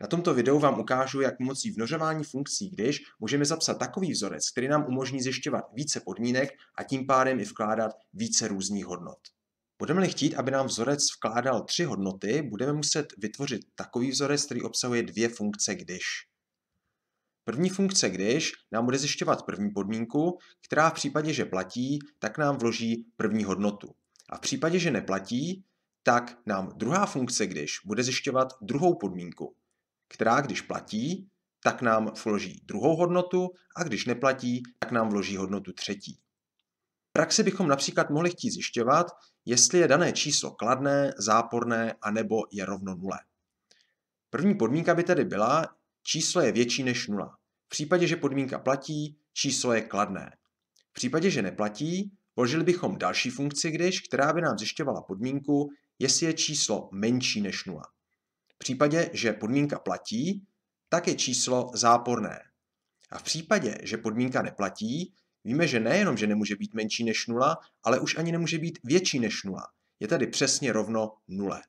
Na tomto videu vám ukážu, jak pomocí vnožování funkcí když můžeme zapsat takový vzorec, který nám umožní zjišťovat více podmínek a tím pádem i vkládat více různých hodnot. Budeme-li chtít, aby nám vzorec vkládal tři hodnoty, budeme muset vytvořit takový vzorec, který obsahuje dvě funkce když. První funkce když nám bude zjišťovat první podmínku, která v případě, že platí, tak nám vloží první hodnotu. A v případě, že neplatí, tak nám druhá funkce když bude zjišťovat druhou podmínku která když platí, tak nám vloží druhou hodnotu a když neplatí, tak nám vloží hodnotu třetí. V praxi bychom například mohli chtít zjišťovat, jestli je dané číslo kladné, záporné a nebo je rovno nule. První podmínka by tedy byla, číslo je větší než nula. V případě, že podmínka platí, číslo je kladné. V případě, že neplatí, vložili bychom další funkci když, která by nám zjišťovala podmínku, jestli je číslo menší než nula případě, že podmínka platí, tak je číslo záporné. A v případě, že podmínka neplatí, víme, že nejenom, že nemůže být menší než 0, ale už ani nemůže být větší než 0. Je tedy přesně rovno 0.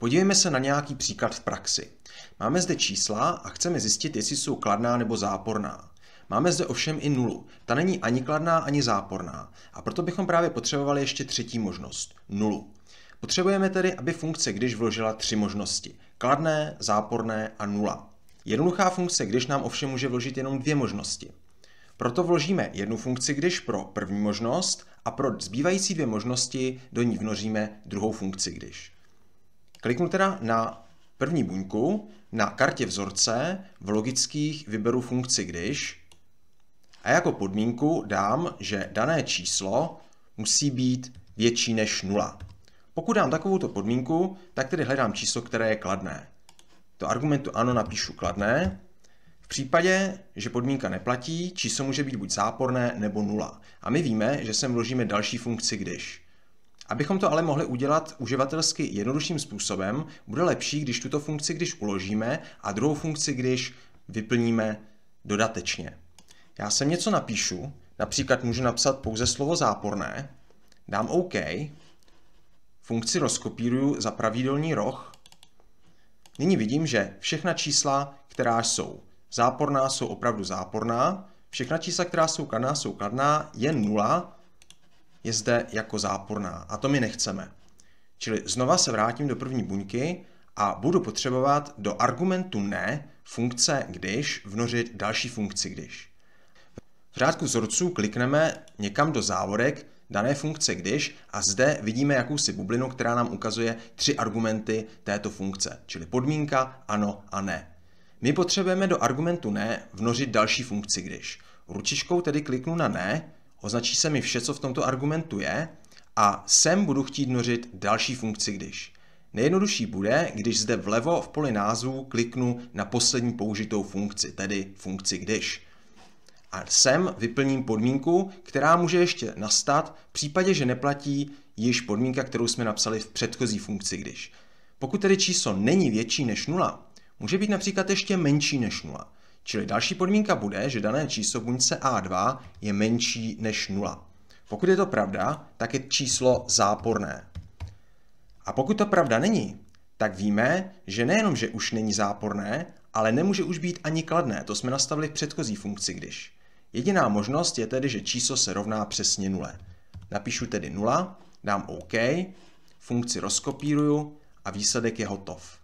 Podívejme se na nějaký příklad v praxi. Máme zde čísla a chceme zjistit, jestli jsou kladná nebo záporná. Máme zde ovšem i nulu. Ta není ani kladná, ani záporná. A proto bychom právě potřebovali ještě třetí možnost, nulu. Potřebujeme tedy, aby funkce když vložila tři možnosti. Kladné, záporné a nula. Jednoduchá funkce když nám ovšem může vložit jenom dvě možnosti. Proto vložíme jednu funkci když pro první možnost a pro zbývající dvě možnosti do ní vnoříme druhou funkci když. Kliknu teda na první buňku, na kartě vzorce v logických vyberu funkci když a jako podmínku dám, že dané číslo musí být větší než 0. Pokud dám takovouto podmínku, tak tedy hledám číslo, které je kladné. Do argumentu ano napíšu kladné. V případě, že podmínka neplatí, číslo může být buď záporné nebo nula. A my víme, že sem vložíme další funkci když. Abychom to ale mohli udělat uživatelsky jednodušším způsobem, bude lepší, když tuto funkci když uložíme a druhou funkci když vyplníme dodatečně. Já sem něco napíšu, například můžu napsat pouze slovo záporné, dám OK funkci rozkopíruju za pravidelný roh. Nyní vidím, že všechna čísla, která jsou záporná, jsou opravdu záporná. Všechna čísla, která jsou kladná, jsou kladná. Je nula je zde jako záporná a to my nechceme. Čili znova se vrátím do první buňky a budu potřebovat do argumentu ne funkce když vnořit další funkci když. V řádku vzorců klikneme někam do závorek dané funkce když a zde vidíme jakousi bublinu, která nám ukazuje tři argumenty této funkce, čili podmínka ano a ne. My potřebujeme do argumentu ne vnořit další funkci když. Ručičkou tedy kliknu na ne, označí se mi vše, co v tomto argumentu je a sem budu chtít vnořit další funkci když. Nejjednodušší bude, když zde vlevo v poli názvu kliknu na poslední použitou funkci, tedy funkci když a sem vyplním podmínku, která může ještě nastat v případě, že neplatí již podmínka, kterou jsme napsali v předchozí funkci když. Pokud tedy číslo není větší než 0, může být například ještě menší než 0. Čili další podmínka bude, že dané číslo buňce A2 je menší než 0. Pokud je to pravda, tak je číslo záporné. A pokud to pravda není, tak víme, že nejenom, že už není záporné, ale nemůže už být ani kladné, to jsme nastavili v předchozí funkci když. Jediná možnost je tedy, že číslo se rovná přesně nule. Napíšu tedy 0, dám OK, funkci rozkopíruju a výsledek je hotov.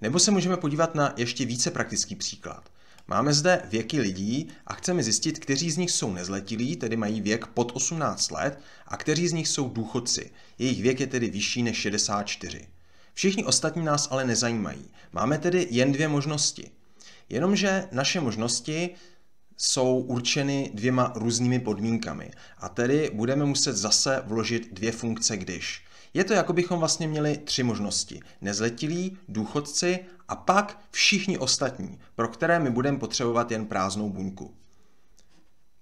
Nebo se můžeme podívat na ještě více praktický příklad. Máme zde věky lidí a chceme zjistit, kteří z nich jsou nezletilí, tedy mají věk pod 18 let, a kteří z nich jsou důchodci. Jejich věk je tedy vyšší než 64. Všichni ostatní nás ale nezajímají. Máme tedy jen dvě možnosti. Jenomže naše možnosti jsou určeny dvěma různými podmínkami. A tedy budeme muset zase vložit dvě funkce když. Je to jako bychom vlastně měli tři možnosti. Nezletilí, důchodci a pak všichni ostatní, pro které my budeme potřebovat jen prázdnou buňku.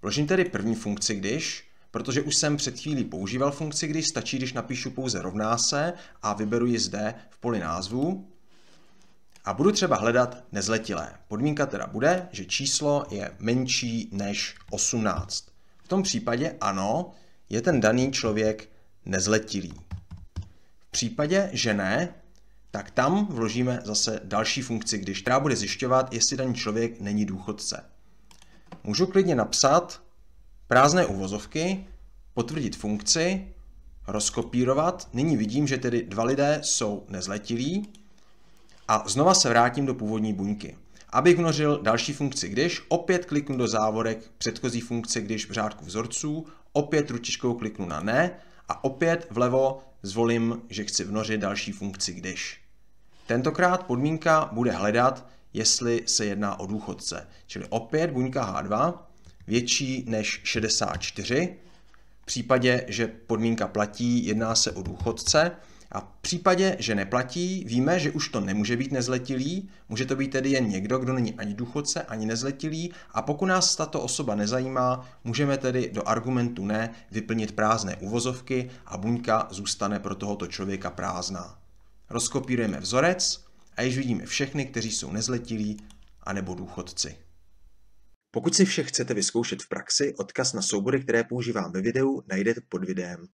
Vložím tedy první funkci když, protože už jsem před chvílí používal funkci když, stačí, když napíšu pouze rovná se a vyberu ji zde v poli názvu a budu třeba hledat nezletilé. Podmínka teda bude, že číslo je menší než 18. V tom případě ano, je ten daný člověk nezletilý. V případě, že ne, tak tam vložíme zase další funkci, když která bude zjišťovat, jestli daný člověk není důchodce. Můžu klidně napsat prázdné uvozovky, potvrdit funkci, rozkopírovat. Nyní vidím, že tedy dva lidé jsou nezletilí, a znova se vrátím do původní buňky. Abych vnořil další funkci když, opět kliknu do závorek předchozí funkce když v řádku vzorců, opět ručičkou kliknu na ne a opět vlevo zvolím, že chci vnořit další funkci když. Tentokrát podmínka bude hledat, jestli se jedná o důchodce. Čili opět buňka H2 větší než 64. V případě, že podmínka platí, jedná se o důchodce. A v případě, že neplatí, víme, že už to nemůže být nezletilý, může to být tedy jen někdo, kdo není ani důchodce, ani nezletilý a pokud nás tato osoba nezajímá, můžeme tedy do argumentu ne vyplnit prázdné uvozovky a buňka zůstane pro tohoto člověka prázdná. Rozkopírujeme vzorec a již vidíme všechny, kteří jsou nezletilí anebo důchodci. Pokud si vše chcete vyzkoušet v praxi, odkaz na soubory, které používám ve videu, najdete pod videem.